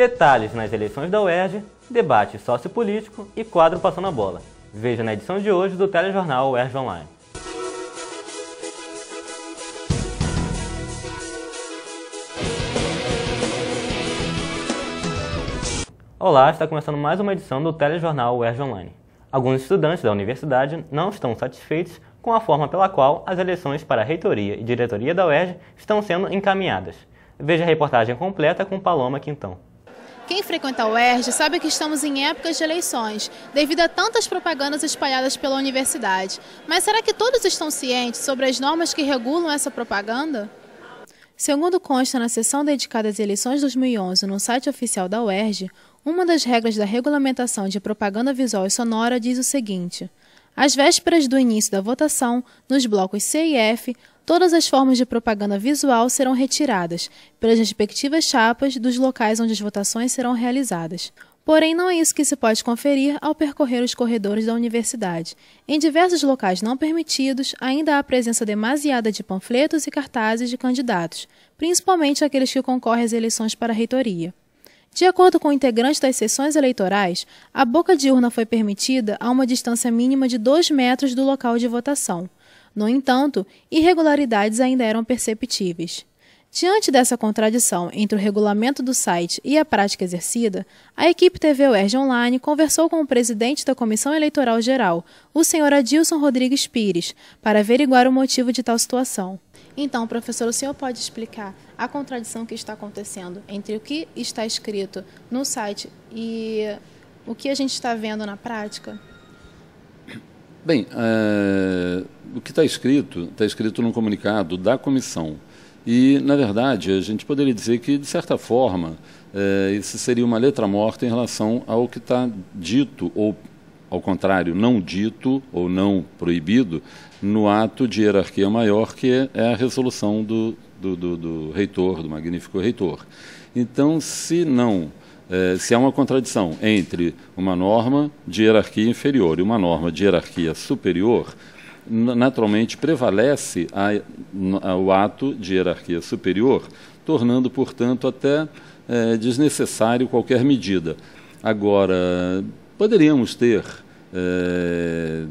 Detalhes nas eleições da UERJ, debate sociopolítico e quadro Passando a Bola. Veja na edição de hoje do Telejornal UERJ Online. Olá, está começando mais uma edição do Telejornal UERJ Online. Alguns estudantes da universidade não estão satisfeitos com a forma pela qual as eleições para a reitoria e diretoria da UERJ estão sendo encaminhadas. Veja a reportagem completa com Paloma Quintão. Quem frequenta o UERJ sabe que estamos em épocas de eleições, devido a tantas propagandas espalhadas pela universidade. Mas será que todos estão cientes sobre as normas que regulam essa propaganda? Segundo consta na seção dedicada às eleições de 2011 no site oficial da UERJ, uma das regras da regulamentação de propaganda visual e sonora diz o seguinte: às vésperas do início da votação, nos blocos C e F, Todas as formas de propaganda visual serão retiradas pelas respectivas chapas dos locais onde as votações serão realizadas. Porém, não é isso que se pode conferir ao percorrer os corredores da universidade. Em diversos locais não permitidos, ainda há a presença demasiada de panfletos e cartazes de candidatos, principalmente aqueles que concorrem às eleições para a reitoria. De acordo com integrantes das sessões eleitorais, a boca de urna foi permitida a uma distância mínima de 2 metros do local de votação. No entanto, irregularidades ainda eram perceptíveis. Diante dessa contradição entre o regulamento do site e a prática exercida, a equipe TV UERJ Online conversou com o presidente da Comissão Eleitoral Geral, o senhor Adilson Rodrigues Pires, para averiguar o motivo de tal situação. Então, professor, o senhor pode explicar a contradição que está acontecendo entre o que está escrito no site e o que a gente está vendo na prática? Bem, é, o que está escrito, está escrito num comunicado da comissão. E, na verdade, a gente poderia dizer que, de certa forma, é, isso seria uma letra morta em relação ao que está dito, ou, ao contrário, não dito ou não proibido, no ato de hierarquia maior, que é a resolução do, do, do, do reitor, do magnífico reitor. Então, se não é, se há uma contradição entre uma norma de hierarquia inferior e uma norma de hierarquia superior, naturalmente prevalece a, a, o ato de hierarquia superior, tornando, portanto, até é, desnecessário qualquer medida. Agora, poderíamos ter é,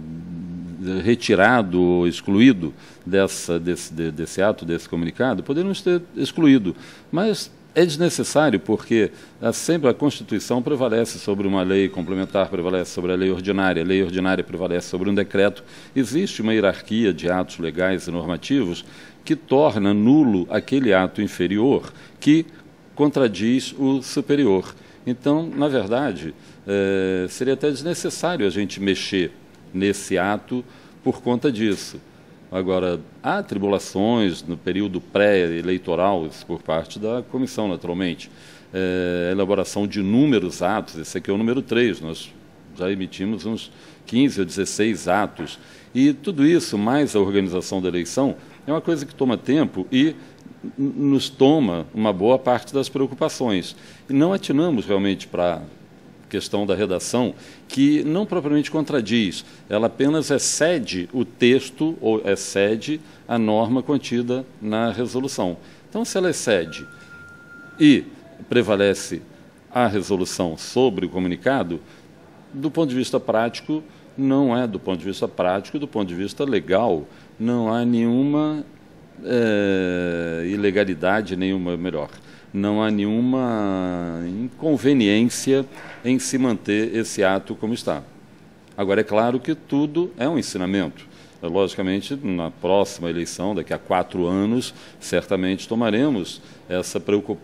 retirado, ou excluído dessa, desse, desse ato, desse comunicado, poderíamos ter excluído. Mas é desnecessário porque ah, sempre a Constituição prevalece sobre uma lei complementar, prevalece sobre a lei ordinária, a lei ordinária prevalece sobre um decreto. Existe uma hierarquia de atos legais e normativos que torna nulo aquele ato inferior que contradiz o superior. Então, na verdade, eh, seria até desnecessário a gente mexer nesse ato por conta disso. Agora, há tribulações no período pré-eleitoral, isso por parte da comissão, naturalmente. É, elaboração de números atos, esse aqui é o número 3, nós já emitimos uns 15 ou 16 atos. E tudo isso, mais a organização da eleição, é uma coisa que toma tempo e nos toma uma boa parte das preocupações. E não atinamos realmente para questão da redação, que não propriamente contradiz, ela apenas excede o texto ou excede a norma contida na resolução. Então, se ela excede e prevalece a resolução sobre o comunicado, do ponto de vista prático, não é, do ponto de vista prático, do ponto de vista legal, não há nenhuma é, ilegalidade, nenhuma melhor não há nenhuma inconveniência em se manter esse ato como está. Agora, é claro que tudo é um ensinamento. Logicamente, na próxima eleição, daqui a quatro anos, certamente tomaremos essa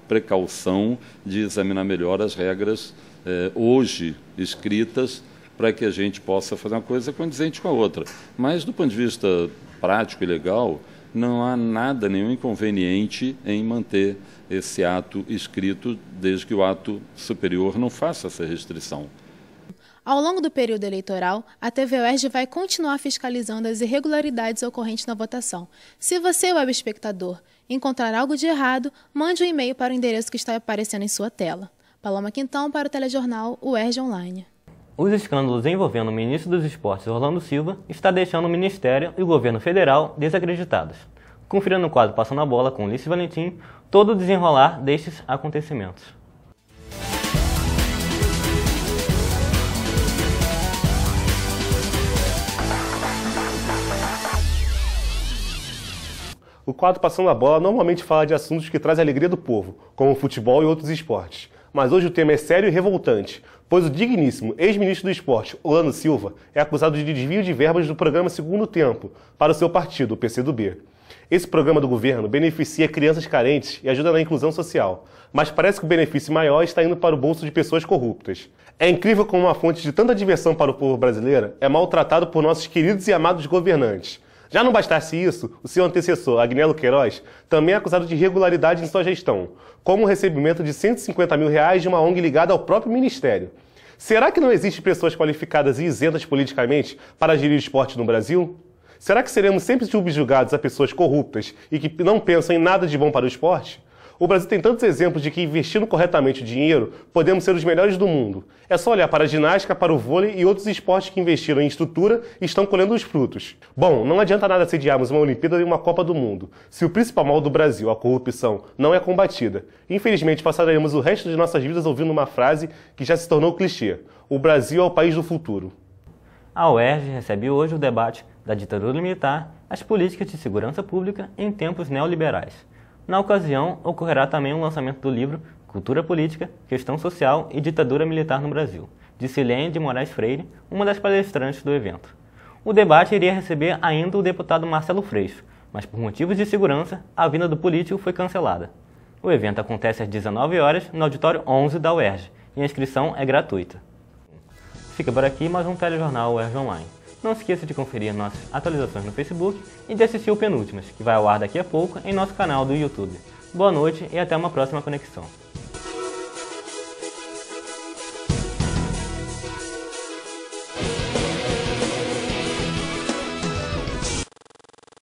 precaução de examinar melhor as regras eh, hoje escritas para que a gente possa fazer uma coisa condizente com a outra. Mas, do ponto de vista prático e legal, não há nada, nenhum inconveniente em manter esse ato escrito, desde que o ato superior não faça essa restrição. Ao longo do período eleitoral, a TV TVUERJ vai continuar fiscalizando as irregularidades ocorrentes na votação. Se você, web espectador, encontrar algo de errado, mande um e-mail para o endereço que está aparecendo em sua tela. Paloma Quintão para o telejornal UERJ Online. Os escândalos envolvendo o ministro dos Esportes Orlando Silva está deixando o Ministério e o governo federal desacreditados. Confira no quadro Passando a Bola com Ulisses Valentim todo o desenrolar destes acontecimentos. O quadro Passando a Bola normalmente fala de assuntos que trazem alegria do povo, como futebol e outros esportes mas hoje o tema é sério e revoltante, pois o digníssimo ex-ministro do Esporte, Olano Silva, é acusado de desvio de verbas do programa Segundo Tempo para o seu partido, o PCdoB. Esse programa do governo beneficia crianças carentes e ajuda na inclusão social, mas parece que o benefício maior está indo para o bolso de pessoas corruptas. É incrível como uma fonte de tanta diversão para o povo brasileiro é maltratado por nossos queridos e amados governantes. Já não bastasse isso, o seu antecessor, Agnello Queiroz, também é acusado de irregularidade em sua gestão, como o recebimento de 150 mil reais de uma ONG ligada ao próprio ministério. Será que não existem pessoas qualificadas e isentas politicamente para gerir esporte no Brasil? Será que seremos sempre subjugados a pessoas corruptas e que não pensam em nada de bom para o esporte? O Brasil tem tantos exemplos de que investindo corretamente o dinheiro, podemos ser os melhores do mundo. É só olhar para a ginástica, para o vôlei e outros esportes que investiram em estrutura e estão colhendo os frutos. Bom, não adianta nada sediarmos uma Olimpíada e uma Copa do Mundo, se o principal mal do Brasil, a corrupção, não é combatida. Infelizmente, passaremos o resto de nossas vidas ouvindo uma frase que já se tornou clichê: o Brasil é o país do futuro. A UERJ recebe hoje o debate da ditadura militar as políticas de segurança pública em tempos neoliberais. Na ocasião, ocorrerá também o lançamento do livro Cultura Política, Questão Social e Ditadura Militar no Brasil, de Silene de Moraes Freire, uma das palestrantes do evento. O debate iria receber ainda o deputado Marcelo Freixo, mas por motivos de segurança, a vinda do político foi cancelada. O evento acontece às 19 horas no auditório 11 da UERJ e a inscrição é gratuita. Fica por aqui mais um telejornal UERJ Online não se esqueça de conferir nossas atualizações no Facebook e de assistir o Penúltimas, que vai ao ar daqui a pouco em nosso canal do YouTube. Boa noite e até uma próxima conexão.